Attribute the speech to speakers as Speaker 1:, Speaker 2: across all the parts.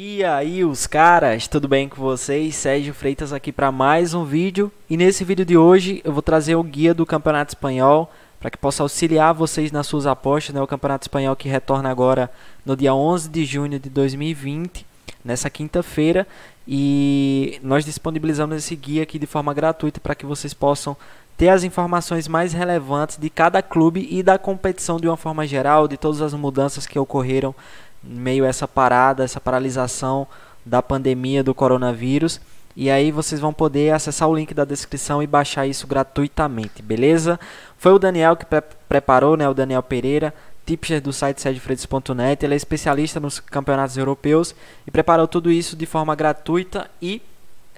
Speaker 1: E aí, os caras, tudo bem com vocês? Sérgio Freitas aqui para mais um vídeo. E nesse vídeo de hoje eu vou trazer o guia do Campeonato Espanhol para que possa auxiliar vocês nas suas apostas, né? O Campeonato Espanhol que retorna agora no dia 11 de junho de 2020 nessa quinta-feira e nós disponibilizamos esse guia aqui de forma gratuita para que vocês possam ter as informações mais relevantes de cada clube e da competição de uma forma geral, de todas as mudanças que ocorreram meio essa parada, essa paralisação da pandemia do coronavírus e aí vocês vão poder acessar o link da descrição e baixar isso gratuitamente, beleza? Foi o Daniel que pre preparou, né? O Daniel Pereira, tipster do site sedefredes.net. Ele é especialista nos campeonatos europeus e preparou tudo isso de forma gratuita e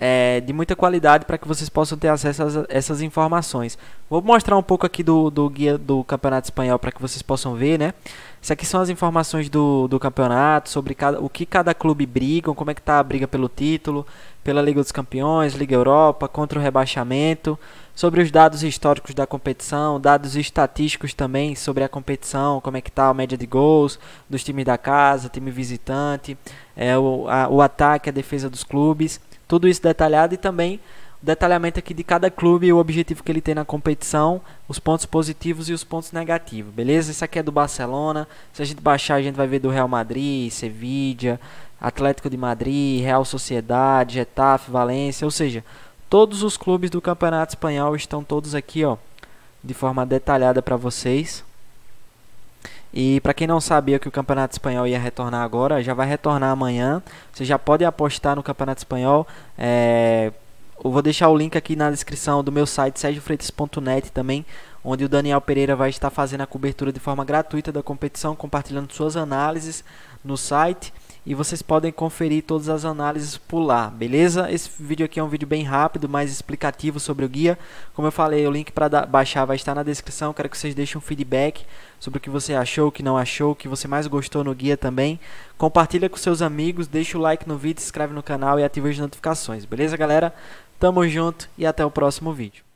Speaker 1: é, de muita qualidade para que vocês possam ter acesso a essas informações. Vou mostrar um pouco aqui do, do guia do campeonato espanhol para que vocês possam ver, né? Isso aqui são as informações do, do campeonato, sobre cada, o que cada clube briga, como é que está a briga pelo título, pela Liga dos Campeões, Liga Europa, contra o rebaixamento, sobre os dados históricos da competição, dados estatísticos também sobre a competição, como é que está a média de gols dos times da casa, time visitante, é, o, a, o ataque, a defesa dos clubes, tudo isso detalhado e também detalhamento aqui de cada clube, e o objetivo que ele tem na competição, os pontos positivos e os pontos negativos, beleza? Isso aqui é do Barcelona. Se a gente baixar, a gente vai ver do Real Madrid, Sevilla, Atlético de Madrid, Real Sociedade, Getafe, Valência, ou seja, todos os clubes do Campeonato Espanhol estão todos aqui, ó, de forma detalhada para vocês. E para quem não sabia que o Campeonato Espanhol ia retornar agora, já vai retornar amanhã. Você já pode apostar no Campeonato Espanhol. É... Eu vou deixar o link aqui na descrição do meu site sergiofreitas.net também, onde o Daniel Pereira vai estar fazendo a cobertura de forma gratuita da competição, compartilhando suas análises no site e vocês podem conferir todas as análises por lá, beleza? Esse vídeo aqui é um vídeo bem rápido, mais explicativo sobre o guia. Como eu falei, o link para baixar vai estar na descrição. Quero que vocês deixem um feedback sobre o que você achou, o que não achou, o que você mais gostou no guia também. Compartilha com seus amigos, deixa o like no vídeo, se inscreve no canal e ativa as notificações, beleza, galera? Tamo junto e até o próximo vídeo.